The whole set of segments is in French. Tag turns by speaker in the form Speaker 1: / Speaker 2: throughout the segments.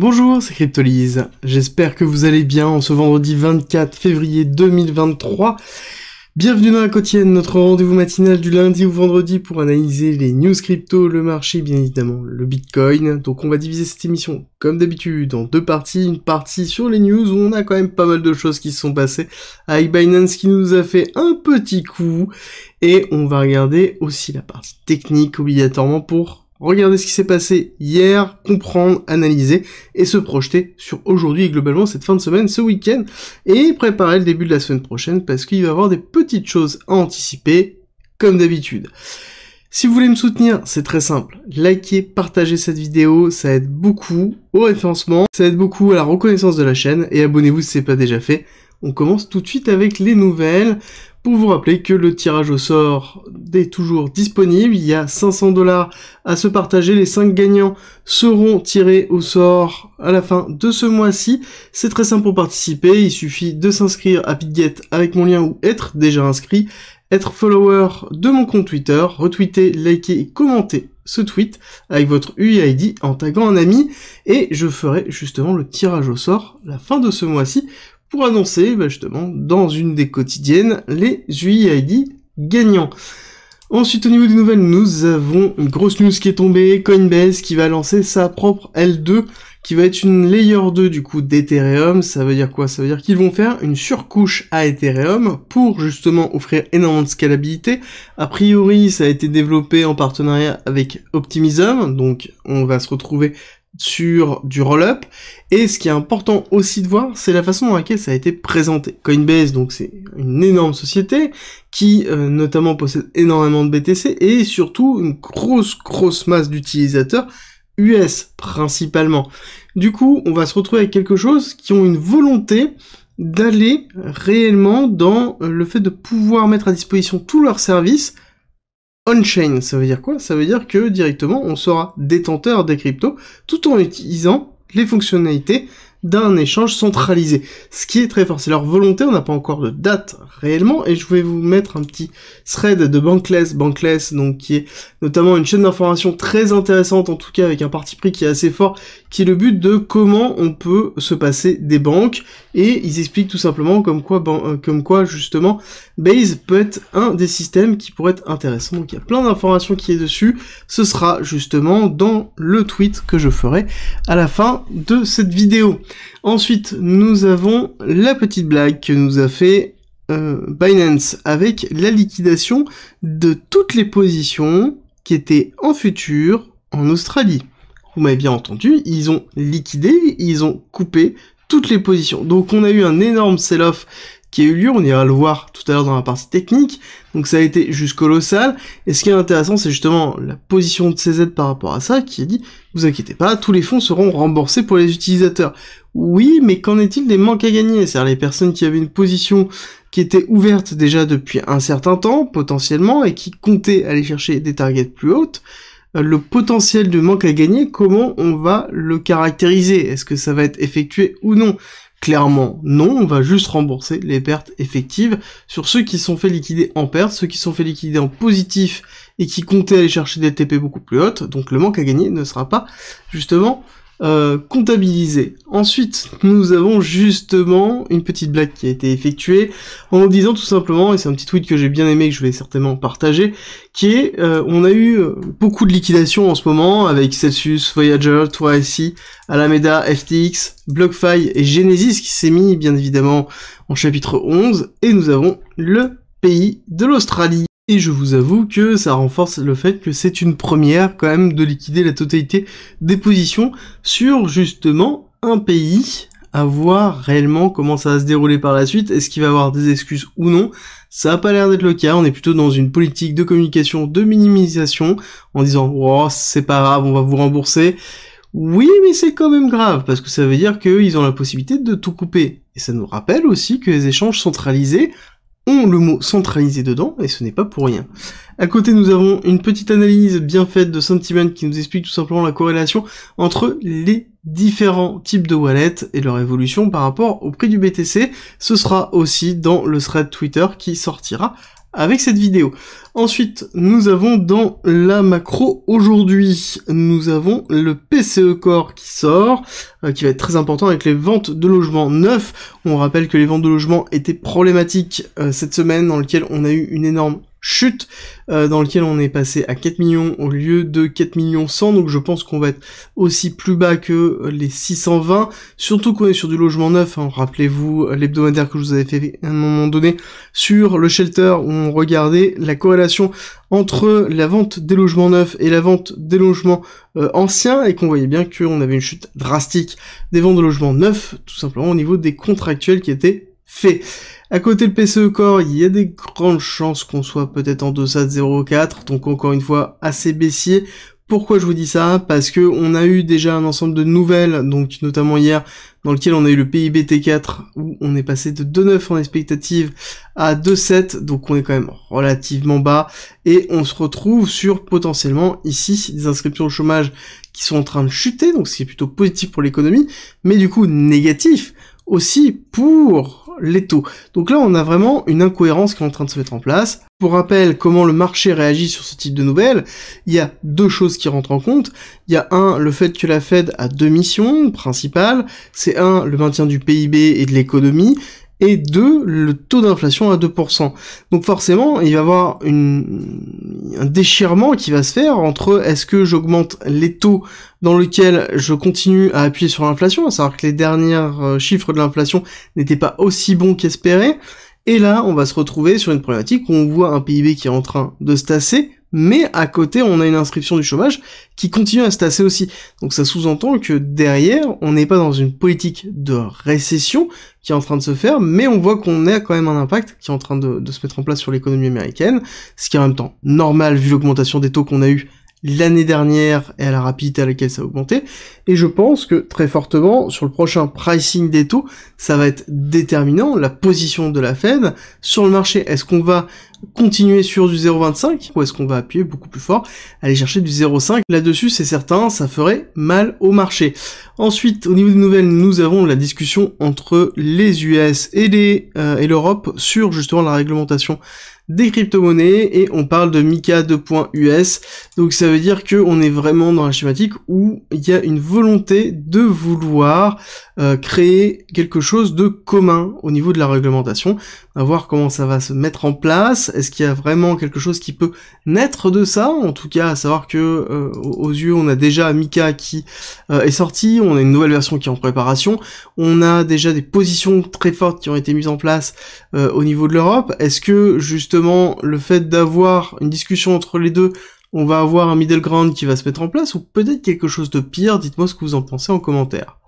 Speaker 1: Bonjour, c'est Cryptolise. J'espère que vous allez bien en ce vendredi 24 février 2023. Bienvenue dans la quotidienne, notre rendez-vous matinal du lundi au vendredi pour analyser les news crypto, le marché, bien évidemment, le Bitcoin. Donc on va diviser cette émission, comme d'habitude, en deux parties. Une partie sur les news où on a quand même pas mal de choses qui se sont passées avec Binance qui nous a fait un petit coup. Et on va regarder aussi la partie technique obligatoirement pour regarder ce qui s'est passé hier, comprendre, analyser et se projeter sur aujourd'hui et globalement cette fin de semaine, ce week-end, et préparer le début de la semaine prochaine parce qu'il va y avoir des petites choses à anticiper, comme d'habitude. Si vous voulez me soutenir, c'est très simple. Likez, partagez cette vidéo, ça aide beaucoup au référencement, ça aide beaucoup à la reconnaissance de la chaîne, et abonnez-vous si ce n'est pas déjà fait. On commence tout de suite avec les nouvelles. Pour vous rappeler que le tirage au sort est toujours disponible, il y a 500 dollars à se partager, les 5 gagnants seront tirés au sort à la fin de ce mois-ci. C'est très simple pour participer, il suffit de s'inscrire à Pitget avec mon lien ou être déjà inscrit, être follower de mon compte Twitter, retweeter, liker et commenter ce tweet avec votre UID en taguant un ami et je ferai justement le tirage au sort la fin de ce mois-ci pour annoncer bah, justement dans une des quotidiennes les UIID gagnants. Ensuite, au niveau des nouvelles, nous avons une grosse news qui est tombée, Coinbase qui va lancer sa propre L2, qui va être une layer 2 du coup d'Ethereum. Ça veut dire quoi Ça veut dire qu'ils vont faire une surcouche à Ethereum pour justement offrir énormément de scalabilité. A priori, ça a été développé en partenariat avec Optimism, donc on va se retrouver sur du roll-up. Et ce qui est important aussi de voir, c'est la façon dans laquelle ça a été présenté. Coinbase, donc c'est une énorme société qui euh, notamment possède énormément de BTC et surtout une grosse grosse masse d'utilisateurs US principalement. Du coup, on va se retrouver avec quelque chose qui ont une volonté d'aller réellement dans euh, le fait de pouvoir mettre à disposition tous leurs services on Ça veut dire quoi Ça veut dire que directement on sera détenteur des cryptos tout en utilisant les fonctionnalités d'un échange centralisé. Ce qui est très fort, c'est leur volonté, on n'a pas encore de date réellement, et je vais vous mettre un petit thread de Bankless, Bankless, donc qui est notamment une chaîne d'information très intéressante, en tout cas avec un parti pris qui est assez fort, qui est le but de comment on peut se passer des banques. Et ils expliquent tout simplement comme quoi, euh, comme quoi justement, Base peut être un des systèmes qui pourrait être intéressant. Donc il y a plein d'informations qui est dessus. Ce sera justement dans le tweet que je ferai à la fin de cette vidéo. Ensuite, nous avons la petite blague que nous a fait euh, Binance avec la liquidation de toutes les positions qui étaient en futur en Australie vous bien entendu, ils ont liquidé, ils ont coupé toutes les positions. Donc on a eu un énorme sell-off qui a eu lieu, on ira le voir tout à l'heure dans la partie technique, donc ça a été juste colossal, et ce qui est intéressant c'est justement la position de CZ par rapport à ça, qui a dit, vous inquiétez pas, tous les fonds seront remboursés pour les utilisateurs. Oui, mais qu'en est-il des manques à gagner C'est-à-dire les personnes qui avaient une position qui était ouverte déjà depuis un certain temps, potentiellement, et qui comptaient aller chercher des targets plus hautes, euh, le potentiel de manque à gagner, comment on va le caractériser Est-ce que ça va être effectué ou non Clairement, non, on va juste rembourser les pertes effectives sur ceux qui sont fait liquider en perte, ceux qui sont fait liquider en positif et qui comptaient aller chercher des TP beaucoup plus hautes, donc le manque à gagner ne sera pas justement euh, comptabilisé. Ensuite, nous avons justement une petite blague qui a été effectuée en disant tout simplement, et c'est un petit tweet que j'ai bien aimé et que je vais certainement partager, qui est euh, on a eu euh, beaucoup de liquidations en ce moment avec Celsius, Voyager, 3 Alameda, FTX, BlockFi et Genesis qui s'est mis bien évidemment en chapitre 11 et nous avons le pays de l'Australie. Et je vous avoue que ça renforce le fait que c'est une première quand même de liquider la totalité des positions sur justement un pays à voir réellement comment ça va se dérouler par la suite, est-ce qu'il va avoir des excuses ou non, ça a pas l'air d'être le cas, on est plutôt dans une politique de communication, de minimisation, en disant oh, c'est pas grave, on va vous rembourser. Oui, mais c'est quand même grave, parce que ça veut dire qu'ils ont la possibilité de tout couper. Et ça nous rappelle aussi que les échanges centralisés, ont le mot centralisé dedans, et ce n'est pas pour rien. À côté, nous avons une petite analyse bien faite de Sentiment qui nous explique tout simplement la corrélation entre les différents types de wallets et leur évolution par rapport au prix du BTC. Ce sera aussi dans le thread Twitter qui sortira avec cette vidéo. Ensuite, nous avons dans la macro aujourd'hui, nous avons le PCE Core qui sort, euh, qui va être très important avec les ventes de logements neufs. On rappelle que les ventes de logements étaient problématiques euh, cette semaine dans lequel on a eu une énorme chute euh, dans lequel on est passé à 4 millions au lieu de 4 millions 100 donc je pense qu'on va être aussi plus bas que euh, les 620 surtout qu'on est sur du logement neuf hein. rappelez-vous euh, l'hebdomadaire que je vous avais fait à un moment donné sur le shelter où on regardait la corrélation entre la vente des logements neufs et la vente des logements anciens et qu'on voyait bien qu'on avait une chute drastique des ventes de logements neufs tout simplement au niveau des contractuels qui étaient faits à côté le PCE Core, il y a des grandes chances qu'on soit peut-être en deçà de 0,4, donc encore une fois assez baissier. Pourquoi je vous dis ça Parce que on a eu déjà un ensemble de nouvelles, donc notamment hier, dans lequel on a eu le PIB T4, où on est passé de 2,9 en expectative à 2,7, donc on est quand même relativement bas, et on se retrouve sur potentiellement ici des inscriptions au chômage qui sont en train de chuter, donc ce qui est plutôt positif pour l'économie, mais du coup négatif aussi pour taux. Donc là, on a vraiment une incohérence qui est en train de se mettre en place. Pour rappel, comment le marché réagit sur ce type de nouvelles, il y a deux choses qui rentrent en compte. Il y a un, le fait que la Fed a deux missions principales. C'est un, le maintien du PIB et de l'économie et deux, le taux d'inflation à 2%. Donc forcément, il va y avoir un déchirement qui va se faire entre est-ce que j'augmente les taux dans lequel je continue à appuyer sur l'inflation, à savoir que les derniers euh, chiffres de l'inflation n'étaient pas aussi bons qu'espérés, et là, on va se retrouver sur une problématique où on voit un PIB qui est en train de se tasser, mais à côté, on a une inscription du chômage qui continue à se tasser aussi. Donc ça sous-entend que derrière, on n'est pas dans une politique de récession qui est en train de se faire, mais on voit qu'on a quand même un impact qui est en train de, se mettre en place sur l'économie américaine, ce qui est en même temps normal vu l'augmentation des taux qu'on a eu l'année dernière et à la rapidité à laquelle ça a augmenté. Et je pense que très fortement, sur le prochain pricing des taux, ça va être déterminant, la position de la Fed sur le marché. Est-ce qu'on va continuer sur du 0,25 ou est-ce qu'on va appuyer beaucoup plus fort, aller chercher du 0,5 Là-dessus, c'est certain, ça ferait mal au marché. Ensuite, au niveau des nouvelles, nous avons la discussion entre les US euh, et l'Europe sur justement la réglementation des crypto-monnaies et on parle de Mika 2.us. Donc ça veut dire que on est vraiment dans la schématique où il y a une volonté de vouloir euh, créer quelque chose de commun au niveau de la réglementation. On voir comment ça va se mettre en place. Est-ce qu'il y a vraiment quelque chose qui peut naître de ça En tout cas, à savoir que euh, aux yeux, on a déjà Mika qui euh, est sorti, on a une nouvelle version qui est en préparation, on a déjà des positions très fortes qui ont été mises en place euh, au niveau de l'Europe. Est-ce que justement le fait d'avoir une discussion entre les deux on va avoir un middle ground qui va se mettre en place ou peut-être quelque chose de pire, dites-moi ce que vous en pensez en commentaire.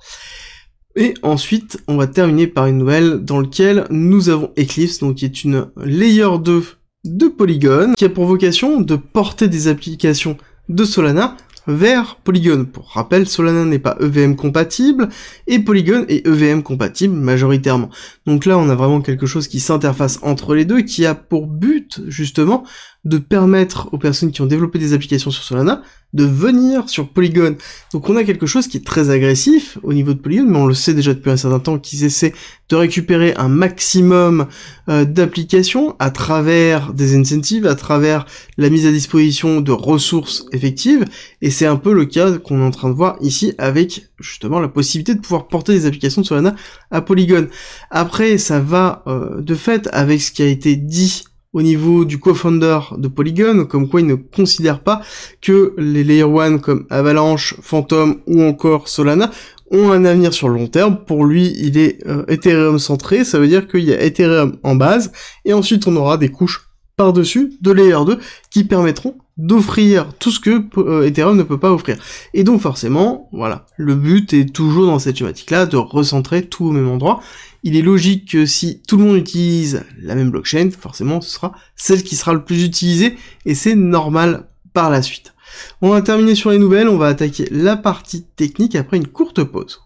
Speaker 1: Et ensuite, on va terminer par une nouvelle dans laquelle nous avons Eclipse, donc qui est une layer 2 de Polygon, qui a pour vocation de porter des applications de Solana vers Polygon. Pour rappel, Solana n'est pas EVM compatible, et Polygon est EVM compatible majoritairement. Donc là, on a vraiment quelque chose qui s'interface entre les deux, qui a pour but, justement, de permettre aux personnes qui ont développé des applications sur Solana de venir sur Polygon. Donc on a quelque chose qui est très agressif au niveau de Polygon, mais on le sait déjà depuis un certain temps qu'ils essaient de récupérer un maximum euh, d'applications à travers des incentives, à travers la mise à disposition de ressources effectives, et c'est un peu le cas qu'on est en train de voir ici avec justement la possibilité de pouvoir porter des applications de Solana à Polygon. Après, ça va euh, de fait avec ce qui a été dit au niveau du co-founder de Polygon, comme quoi il ne considère pas que les Layer One comme Avalanche, Phantom ou encore Solana ont un avenir sur le long terme. Pour lui, il est euh, Ethereum centré, ça veut dire qu'il y a Ethereum en base, et ensuite on aura des couches par-dessus de Layer 2 qui permettront d'offrir tout ce que euh, Ethereum ne peut pas offrir. Et donc forcément, voilà, le but est toujours dans cette thématique-là de recentrer tout au même endroit il est logique que si tout le monde utilise la même blockchain, forcément ce sera celle qui sera le plus utilisée, et c'est normal par la suite. On va terminer sur les nouvelles, on va attaquer la partie technique après une courte pause.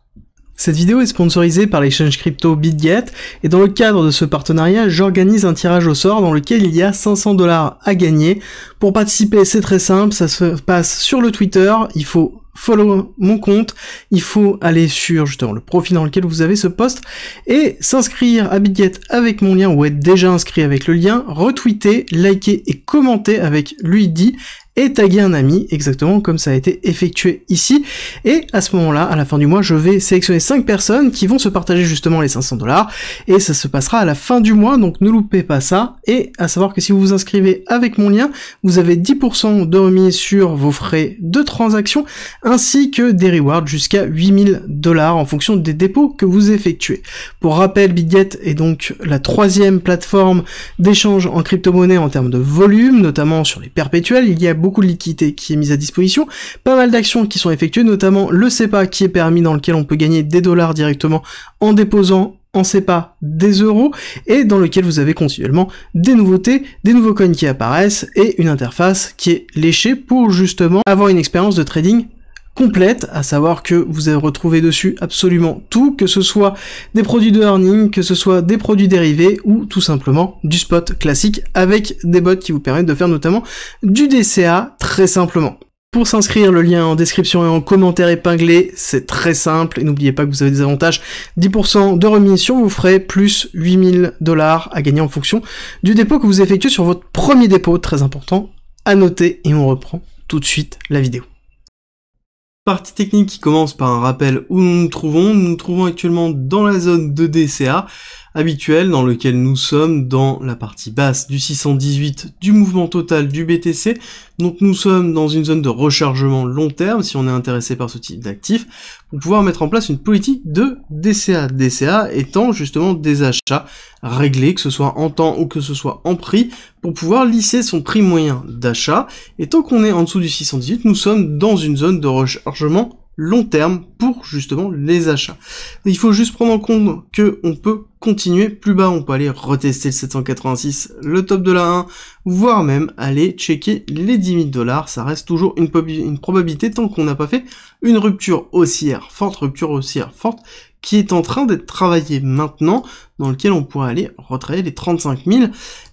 Speaker 1: Cette vidéo est sponsorisée par l'échange crypto BitGet et dans le cadre de ce partenariat, j'organise un tirage au sort dans lequel il y a 500 dollars à gagner. Pour participer, c'est très simple, ça se passe sur le Twitter, il faut follow mon compte, il faut aller sur justement le profil dans lequel vous avez ce poste et s'inscrire à Bitget avec mon lien ou être déjà inscrit avec le lien, retweeter, liker et commenter avec lui dit et taguer un ami, exactement comme ça a été effectué ici. Et à ce moment-là, à la fin du mois, je vais sélectionner 5 personnes qui vont se partager justement les 500 dollars, et ça se passera à la fin du mois, donc ne loupez pas ça. Et à savoir que si vous vous inscrivez avec mon lien, vous avez 10% de remise sur vos frais de transaction, ainsi que des rewards jusqu'à 8000 dollars en fonction des dépôts que vous effectuez. Pour rappel, BitGet est donc la troisième plateforme d'échange en crypto-monnaie en termes de volume, notamment sur les perpétuels. Il y a beaucoup de liquidité qui est mise à disposition, pas mal d'actions qui sont effectuées, notamment le CEPA qui est permis dans lequel on peut gagner des dollars directement en déposant en CEPA des euros et dans lequel vous avez continuellement des nouveautés, des nouveaux coins qui apparaissent et une interface qui est léchée pour justement avoir une expérience de trading complète, à savoir que vous avez retrouvé dessus absolument tout, que ce soit des produits de earning, que ce soit des produits dérivés ou tout simplement du spot classique avec des bots qui vous permettent de faire notamment du DCA très simplement. Pour s'inscrire, le lien en description et en commentaire épinglé, c'est très simple. Et n'oubliez pas que vous avez des avantages 10% de remission vous ferez plus 8000 dollars à gagner en fonction du dépôt que vous effectuez sur votre premier dépôt. Très important à noter et on reprend tout de suite la vidéo. Partie technique qui commence par un rappel où nous nous trouvons. Nous nous trouvons actuellement dans la zone de DCA habituel dans lequel nous sommes dans la partie basse du 618 du mouvement total du BTC. Donc nous sommes dans une zone de rechargement long terme si on est intéressé par ce type d'actif pour pouvoir mettre en place une politique de DCA. DCA étant justement des achats réglés, que ce soit en temps ou que ce soit en prix, pour pouvoir lisser son prix moyen d'achat. Et tant qu'on est en dessous du 618, nous sommes dans une zone de rechargement long terme pour justement les achats. Il faut juste prendre en compte que on peut continuer plus bas, on peut aller retester le 786, le top de la 1, voire même aller checker les 10 000 dollars. Ça reste toujours une, une probabilité tant qu'on n'a pas fait une rupture haussière forte, rupture haussière forte qui est en train d'être travaillé maintenant, dans lequel on pourrait aller retracer les 35 000.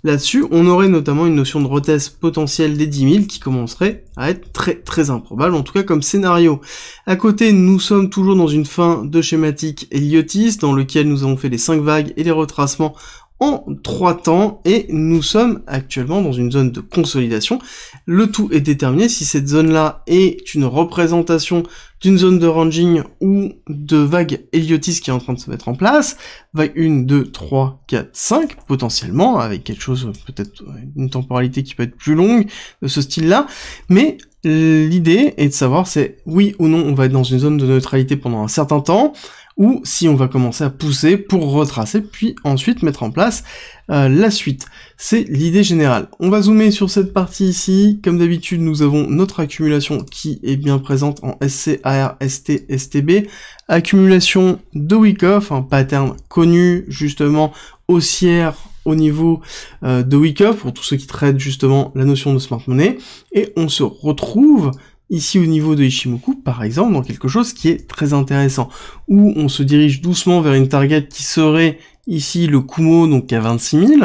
Speaker 1: Là-dessus, on aurait notamment une notion de retest potentielle des 10 000 qui commencerait à être très très improbable, en tout cas comme scénario. À côté, nous sommes toujours dans une fin de schématique Eliotis, dans lequel nous avons fait les 5 vagues et les retracements en trois temps et nous sommes actuellement dans une zone de consolidation. Le tout est déterminé si cette zone-là est une représentation d'une zone de ranging ou de vague Heliotis qui est en train de se mettre en place, vague 1, 2, 3, 4, 5, potentiellement, avec quelque chose, peut-être euh, une temporalité qui peut être plus longue, de ce style-là, mais l'idée est de savoir c'est oui ou non on va être dans une zone de neutralité pendant un certain temps, ou si on va commencer à pousser pour retracer, puis ensuite mettre en place euh, la suite. C'est l'idée générale. On va zoomer sur cette partie ici. Comme d'habitude, nous avons notre accumulation qui est bien présente en SCAR, ST, STB. Accumulation de week un pattern connu justement haussière au niveau euh, de week pour tous ceux qui traitent justement la notion de smart money. Et on se retrouve ici au niveau de Ishimoku par exemple, dans quelque chose qui est très intéressant, où on se dirige doucement vers une target qui serait ici le Kumo, donc à 26 000.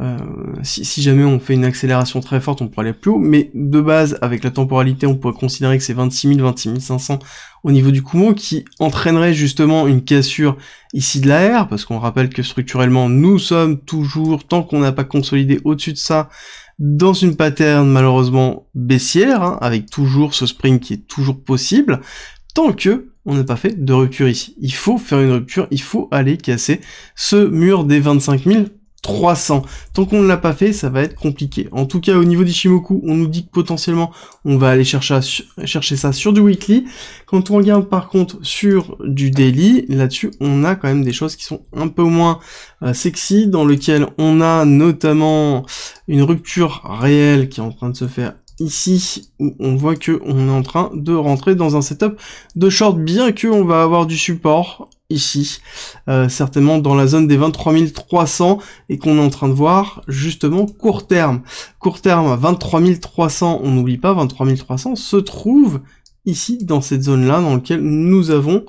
Speaker 1: Euh, si, si, jamais on fait une accélération très forte, on pourrait aller plus haut, mais de base, avec la temporalité, on pourrait considérer que c'est 26 000, 26 500 au niveau du Kumo, qui entraînerait justement une cassure ici de la parce qu'on rappelle que structurellement, nous sommes toujours, tant qu'on n'a pas consolidé au-dessus de ça, dans une pattern malheureusement baissière, hein, avec toujours ce spring qui est toujours possible, tant que on n'a pas fait de rupture ici. Il faut faire une rupture, il faut aller casser ce mur des 25 000 300. Tant qu'on ne l'a pas fait, ça va être compliqué. En tout cas, au niveau d'Ishimoku, on nous dit que potentiellement, on va aller chercher, chercher ça sur du weekly. Quand on regarde par contre sur du daily, là-dessus, on a quand même des choses qui sont un peu moins euh, sexy, dans lequel on a notamment une rupture réelle qui est en train de se faire ici où on voit que on est en train de rentrer dans un setup de short bien que on va avoir du support ici, euh, certainement dans la zone des 23 300 et qu'on est en train de voir justement court terme. Court terme, 23 300, on n'oublie pas, 23 300 se trouve ici dans cette zone-là dans laquelle nous avons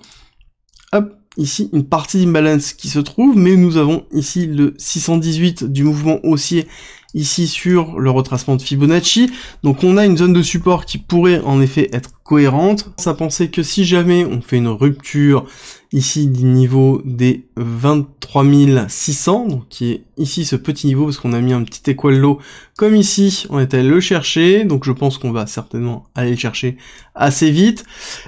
Speaker 1: hop, ici une partie d'imbalance qui se trouve, mais nous avons ici le 618 du mouvement haussier ici sur le retracement de Fibonacci. Donc on a une zone de support qui pourrait en effet être cohérente. Ça penser que si jamais on fait une rupture ici du niveau des 23600, qui est ici ce petit niveau parce qu'on a mis un petit équal l'eau comme ici, on est allé le chercher, donc je pense qu'on va certainement aller le chercher assez vite.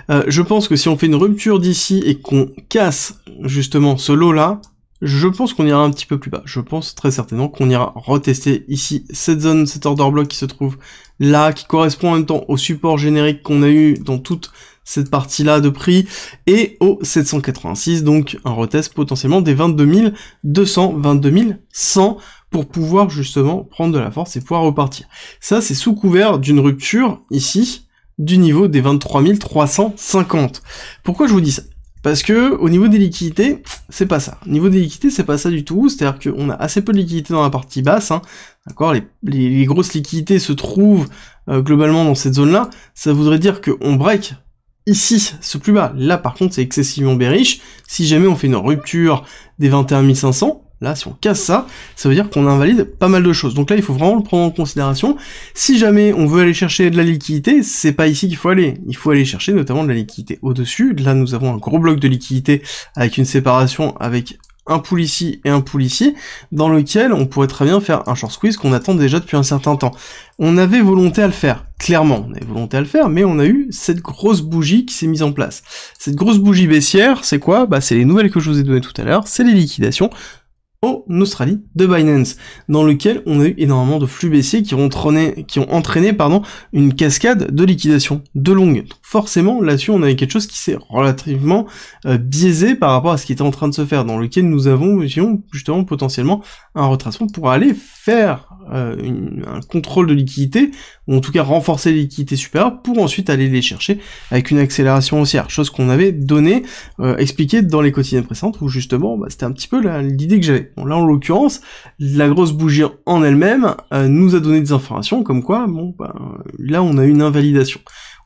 Speaker 1: Euh, je pense que si on fait une rupture d'ici et qu'on casse justement ce lot là, je pense qu'on ira un petit peu plus bas. Je pense très certainement qu'on ira retester ici cette zone, cet order block qui se trouve là, qui correspond en même temps au support générique qu'on a eu dans toute cette partie-là de prix, et au 786, donc un retest potentiellement des 22 200, 22 100, pour pouvoir justement prendre de la force et pouvoir repartir. Ça, c'est sous couvert d'une rupture, ici, du niveau des 23 350. Pourquoi je vous dis ça parce que au niveau des liquidités, c'est pas ça. Au niveau des liquidités, c'est pas ça du tout. C'est-à-dire qu'on a assez peu de liquidités dans la partie basse. Hein. D'accord les, grosses liquidités se trouvent euh, globalement dans cette zone-là. Ça voudrait dire qu'on break ici, ce plus bas. Là, par contre, c'est excessivement bearish. Si jamais on fait une rupture des 21 500, Là, si on casse ça, ça veut dire qu'on invalide pas mal de choses. Donc là, il faut vraiment le prendre en considération. Si jamais on veut aller chercher de la liquidité, c'est pas ici qu'il faut aller. Il faut aller chercher notamment de la liquidité au-dessus. Là, nous avons un gros bloc de liquidité avec une séparation avec un pool ici et un pool ici, dans lequel on pourrait très bien faire un short squeeze qu'on attend déjà depuis un certain temps. On avait volonté à le faire, clairement, on avait volonté à le faire, mais on a eu cette grosse bougie qui s'est mise en place. Cette grosse bougie baissière, c'est quoi Bah c'est les nouvelles que je vous ai données tout à l'heure, c'est les liquidations, en Australie de Binance, dans lequel on a eu énormément de flux baissiers qui ont, entraîné, qui ont entraîné pardon, une cascade de liquidation de longue. forcément, là-dessus, on avait quelque chose qui s'est relativement euh, biaisé par rapport à ce qui était en train de se faire, dans lequel nous avons justement potentiellement un retracement pour aller faire euh, un contrôle de liquidité, ou en tout cas renforcer les liquidités supérieures, pour ensuite aller les chercher avec une accélération haussière, chose qu'on avait donnée, euh, expliquée dans les quotidiennes précédentes, où justement, bah, c'était un petit peu l'idée que j'avais là, en l'occurrence, la grosse bougie en elle-même euh, nous a donné des informations comme quoi, bon, bah, là, on a une invalidation.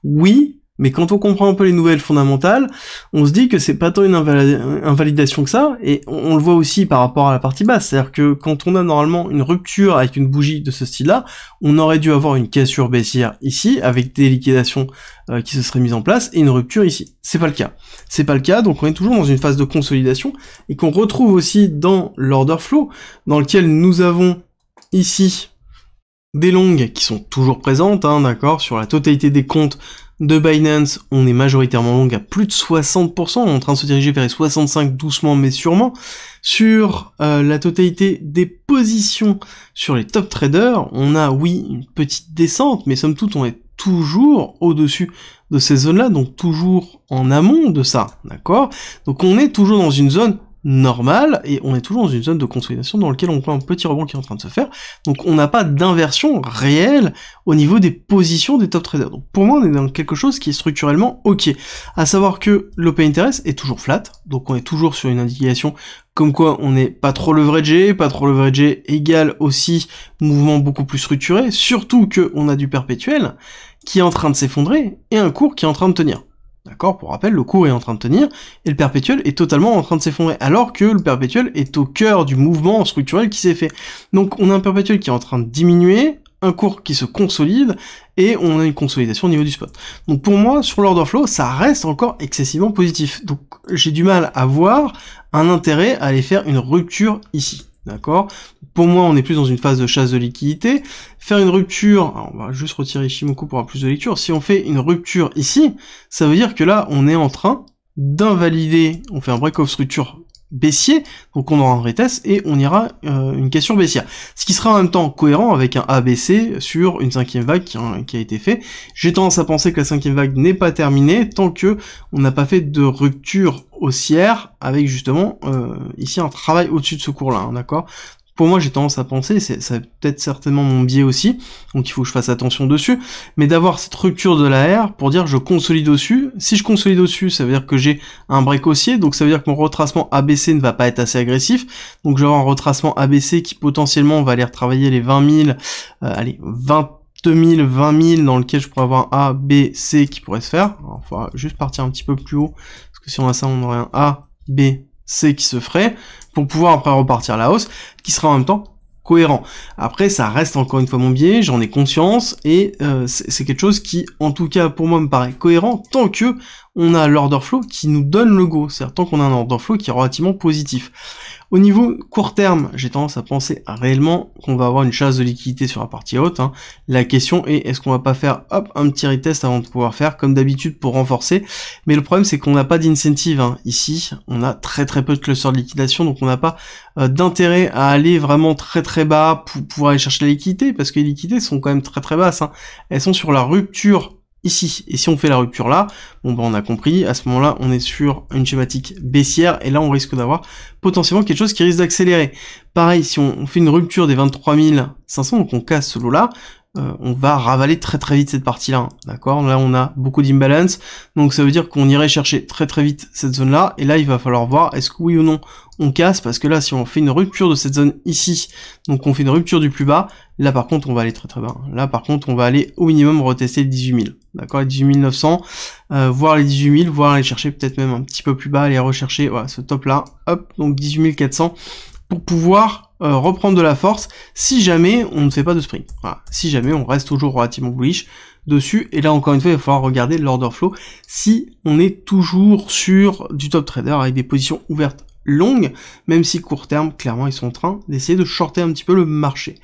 Speaker 1: Oui, mais quand on comprend un peu les nouvelles fondamentales, on se dit que c'est pas tant une invalidation que ça, et on, le voit aussi par rapport à la partie basse, c'est-à-dire que quand on a normalement une rupture avec une bougie de ce style-là, on aurait dû avoir une cassure baissière ici, avec des liquidations euh, qui se seraient mises en place, et une rupture ici. C'est pas le cas. C'est pas le cas, donc on est toujours dans une phase de consolidation, et qu'on retrouve aussi dans l'order flow, dans lequel nous avons ici des longues qui sont toujours présentes, hein, d'accord, sur la totalité des comptes de Binance, on est majoritairement long à plus de 60%, on est en train de se diriger vers les 65 doucement mais sûrement. Sur euh, la totalité des positions sur les top traders, on a oui une petite descente, mais somme toute on est toujours au-dessus de ces zones-là, donc toujours en amont de ça, d'accord Donc on est toujours dans une zone normal, et on est toujours dans une zone de consolidation dans laquelle on voit un petit rebond qui est en train de se faire, donc on n'a pas d'inversion réelle au niveau des positions des top traders. Donc pour moi, on est dans quelque chose qui est structurellement ok. À savoir que l'open interest est toujours flat, donc on est toujours sur une indication comme quoi on n'est pas trop leveragé, pas trop leveragé égale aussi mouvement beaucoup plus structuré, surtout que on a du perpétuel qui est en train de s'effondrer et un cours qui est en train de tenir. D'accord Pour rappel, le cours est en train de tenir et le perpétuel est totalement en train de s'effondrer, alors que le perpétuel est au cœur du mouvement structurel qui s'est fait. Donc on a un perpétuel qui est en train de diminuer, un cours qui se consolide et on a une consolidation au niveau du spot. Donc pour moi, sur l'ordre flow, ça reste encore excessivement positif. Donc j'ai du mal à voir un intérêt à aller faire une rupture ici. D'accord Pour moi, on est plus dans une phase de chasse de liquidité. Faire une rupture, on va juste retirer Ishimoku pour avoir plus de lecture. Si on fait une rupture ici, ça veut dire que là, on est en train d'invalider, on fait un break of structure baissier, donc on aura un test et on ira euh, une question baissière. Ce qui sera en même temps cohérent avec un ABC sur une cinquième vague hein, qui, a été fait. J'ai tendance à penser que la cinquième vague n'est pas terminée tant que on n'a pas fait de rupture haussière avec justement euh, ici un travail au-dessus de ce cours-là, hein, d'accord pour moi, j'ai tendance à penser, c'est peut-être certainement mon biais aussi, donc il faut que je fasse attention dessus, mais d'avoir cette rupture de la R pour dire je consolide dessus. Si je consolide dessus, ça veut dire que j'ai un break haussier, donc ça veut dire que mon retracement ABC ne va pas être assez agressif, donc je vais avoir un retracement ABC qui potentiellement va aller retravailler les 20 000, euh, allez, 20 000, 20 000 dans lequel je pourrais avoir un A, B, C qui pourrait se faire. Alors, il faudra juste partir un petit peu plus haut, parce que si on a ça, on aurait un A, B, C qui se ferait pour pouvoir après repartir la hausse, qui sera en même temps cohérent. Après, ça reste encore une fois mon biais, j'en ai conscience, et euh, c'est quelque chose qui, en tout cas pour moi, me paraît cohérent tant que on a l'order flow qui nous donne le go. C'est-à-dire tant qu'on a un order flow qui est relativement positif. Au niveau court terme, j'ai tendance à penser réellement qu'on va avoir une chasse de liquidité sur la partie haute. Hein. La question est, est-ce qu'on va pas faire un petit retest avant de pouvoir faire comme d'habitude pour renforcer Mais le problème c'est qu'on n'a pas d'incentive hein. ici. On a très très peu de clusters de liquidation, donc on n'a pas euh, d'intérêt à aller vraiment très très bas pour pouvoir aller chercher la liquidité, parce que les liquidités sont quand même très très basses. Hein. Elles sont sur la rupture ici. Et si on fait la rupture là, bon ben on a compris, à ce moment-là, on est sur une schématique baissière, et là on risque d'avoir potentiellement quelque chose qui risque d'accélérer. Pareil, si on, fait une rupture des 23 500, donc on casse ce lot-là, euh, on va ravaler très très vite cette partie-là, hein, d'accord Là, on a beaucoup d'imbalance, donc ça veut dire qu'on irait chercher très très vite cette zone-là, et là, il va falloir voir est-ce que oui ou non on casse, parce que là, si on fait une rupture de cette zone ici, donc on fait une rupture du plus bas, là, par contre, on va aller très très bas. Hein. Là, par contre, on va aller au minimum retester les 18 000, d'accord Les 18 900, euh, voir les 18 000, voir aller chercher peut-être même un petit peu plus bas, aller rechercher, voilà, ce top-là, hop, donc 18 400, pour pouvoir euh, reprendre de la force si jamais on ne fait pas de sprint. Voilà. Si jamais on reste toujours relativement bullish dessus. Et là encore une fois, il va falloir regarder l'order flow si on est toujours sur du top trader avec des positions ouvertes longues, même si court terme, clairement, ils sont en train d'essayer de shorter un petit peu le marché.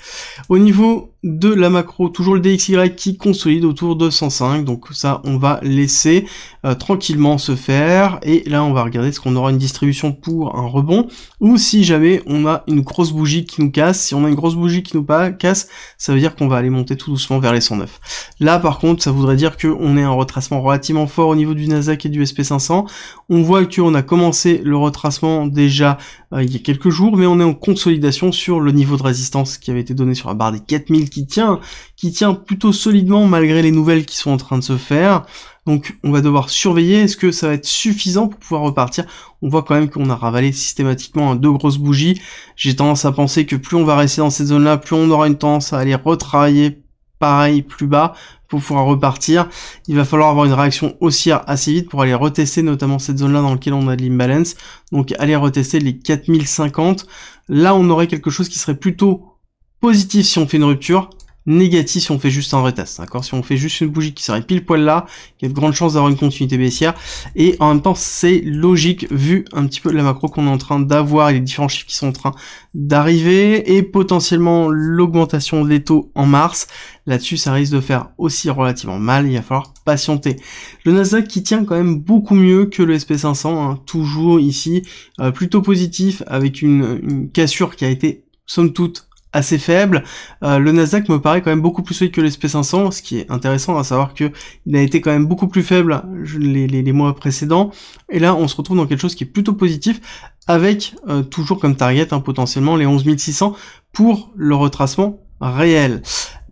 Speaker 1: Au niveau de la macro, toujours le DXY qui consolide autour de 105, donc ça on va laisser euh, tranquillement se faire, et là on va regarder ce qu'on aura une distribution pour un rebond, ou si jamais on a une grosse bougie qui nous casse, si on a une grosse bougie qui nous casse, ça veut dire qu'on va aller monter tout doucement vers les 109. Là par contre, ça voudrait dire qu'on est un retracement relativement fort au niveau du Nasdaq et du SP500, on voit qu'on a commencé le retracement déjà euh, il y a quelques jours, mais on est en consolidation sur le niveau de résistance qui avait été donné sur la barre des 4000 qui tient, qui tient plutôt solidement malgré les nouvelles qui sont en train de se faire. Donc on va devoir surveiller, est-ce que ça va être suffisant pour pouvoir repartir On voit quand même qu'on a ravalé systématiquement hein, deux grosses bougies. J'ai tendance à penser que plus on va rester dans cette zone-là, plus on aura une tendance à aller retravailler pareil plus bas pour pouvoir repartir. Il va falloir avoir une réaction haussière assez vite pour aller retester notamment cette zone là dans laquelle on a de l'imbalance. Donc aller retester les 4050. Là on aurait quelque chose qui serait plutôt positif si on fait une rupture, négatif si on fait juste un test d'accord Si on fait juste une bougie qui serait pile poil là, il y a de grandes chances d'avoir une continuité baissière, et en même temps, c'est logique, vu un petit peu la macro qu'on est en train d'avoir, et les différents chiffres qui sont en train d'arriver, et potentiellement l'augmentation des taux en mars, là-dessus, ça risque de faire aussi relativement mal, il va falloir patienter. Le Nasdaq qui tient quand même beaucoup mieux que le SP500, hein, toujours ici, euh, plutôt positif, avec une, une cassure qui a été, somme toute, assez faible. Euh, le Nasdaq me paraît quand même beaucoup plus solide que l'SP500, ce qui est intéressant à savoir que il a été quand même beaucoup plus faible les, mois précédents. Et là, on se retrouve dans quelque chose qui est plutôt positif, avec euh, toujours comme target hein, potentiellement les 11600 pour le retracement réel.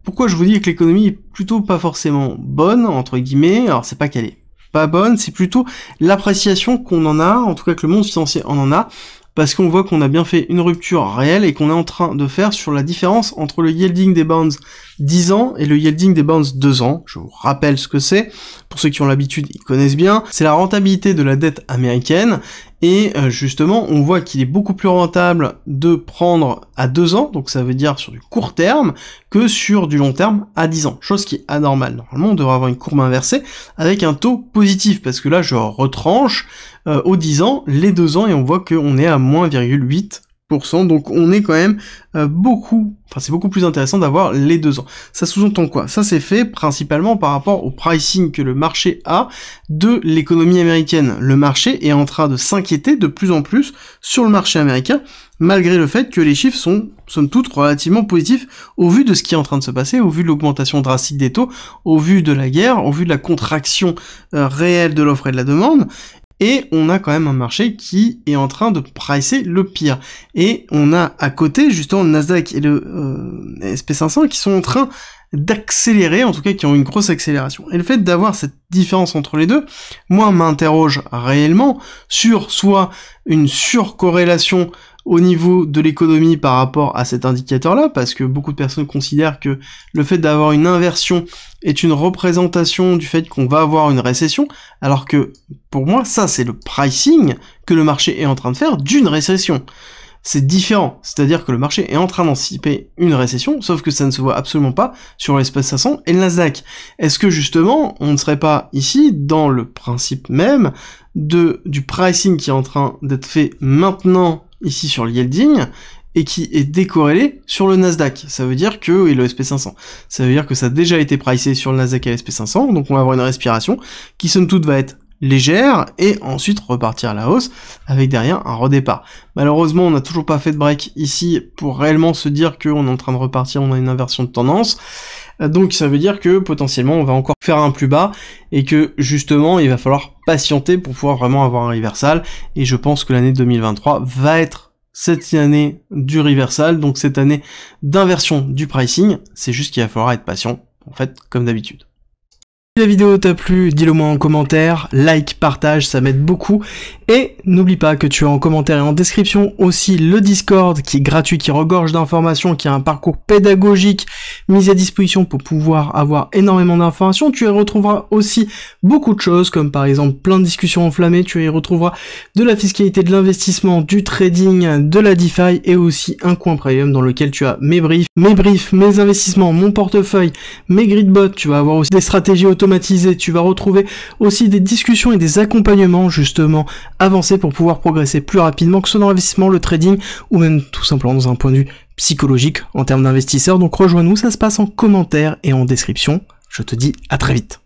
Speaker 1: Pourquoi je vous dis que l'économie est plutôt pas forcément bonne entre guillemets Alors c'est pas qu'elle est pas bonne, c'est plutôt l'appréciation qu'on en a, en tout cas que le monde financier en en a, parce qu'on voit qu'on a bien fait une rupture réelle et qu'on est en train de faire sur la différence entre le yielding des bounds 10 ans et le yielding des bonds 2 ans. Je vous rappelle ce que c'est. Pour ceux qui ont l'habitude, ils connaissent bien. C'est la rentabilité de la dette américaine et euh, justement, on voit qu'il est beaucoup plus rentable de prendre à 2 ans, donc ça veut dire sur du court terme, que sur du long terme à 10 ans. Chose qui est anormale. Normalement, on devrait avoir une courbe inversée avec un taux positif, parce que là, je retranche euh, aux 10 ans les 2 ans et on voit qu'on est à moins donc on est quand même euh, beaucoup, enfin c'est beaucoup plus intéressant d'avoir les deux ans. Ça sous-entend quoi Ça s'est fait principalement par rapport au pricing que le marché a de l'économie américaine. Le marché est en train de s'inquiéter de plus en plus sur le marché américain, malgré le fait que les chiffres sont somme toute relativement positifs au vu de ce qui est en train de se passer, au vu de l'augmentation drastique des taux, au vu de la guerre, au vu de la contraction euh, réelle de l'offre et de la demande, et on a quand même un marché qui est en train de pricer le pire. Et on a à côté justement le Nasdaq et le euh, SP500 qui sont en train d'accélérer, en tout cas qui ont une grosse accélération. Et le fait d'avoir cette différence entre les deux, moi m'interroge réellement sur soit une surcorrélation au niveau de l'économie par rapport à cet indicateur-là, parce que beaucoup de personnes considèrent que le fait d'avoir une inversion est une représentation du fait qu'on va avoir une récession, alors que pour moi, ça c'est le pricing que le marché est en train de faire d'une récession. C'est différent, c'est-à-dire que le marché est en train d'anticiper une récession, sauf que ça ne se voit absolument pas sur l'espace 500 et le Nasdaq. Est-ce que justement, on ne serait pas ici dans le principe même de, du pricing qui est en train d'être fait maintenant ici sur le yielding et qui est décorrélé sur le Nasdaq. Ça veut dire que, et le SP500, ça veut dire que ça a déjà été pricé sur le Nasdaq et le SP500, donc on va avoir une respiration qui somme toute va être légère et ensuite repartir à la hausse avec derrière un redépart. Malheureusement, on n'a toujours pas fait de break ici pour réellement se dire qu'on est en train de repartir, on a une inversion de tendance. Donc ça veut dire que potentiellement on va encore faire un plus bas et que justement il va falloir patienter pour pouvoir vraiment avoir un reversal. Et je pense que l'année 2023 va être cette année du reversal, donc cette année d'inversion du pricing. C'est juste qu'il va falloir être patient, en fait, comme d'habitude la vidéo t'a plu, dis-le moi en commentaire, like, partage, ça m'aide beaucoup. Et n'oublie pas que tu as en commentaire et en description aussi le Discord qui est gratuit, qui regorge d'informations, qui a un parcours pédagogique mis à disposition pour pouvoir avoir énormément d'informations. Tu y retrouveras aussi beaucoup de choses comme par exemple plein de discussions enflammées, tu y retrouveras de la fiscalité, de l'investissement, du trading, de la DeFi et aussi un coin premium dans lequel tu as mes briefs, mes briefs, mes investissements, mon portefeuille, mes gridbots, tu vas avoir aussi des stratégies auto tu vas retrouver aussi des discussions et des accompagnements justement avancés pour pouvoir progresser plus rapidement, que ce investissement, dans l'investissement, le trading ou même tout simplement dans un point de vue psychologique en termes d'investisseurs. Donc rejoins-nous, ça se passe en commentaire et en description. Je te dis à très vite.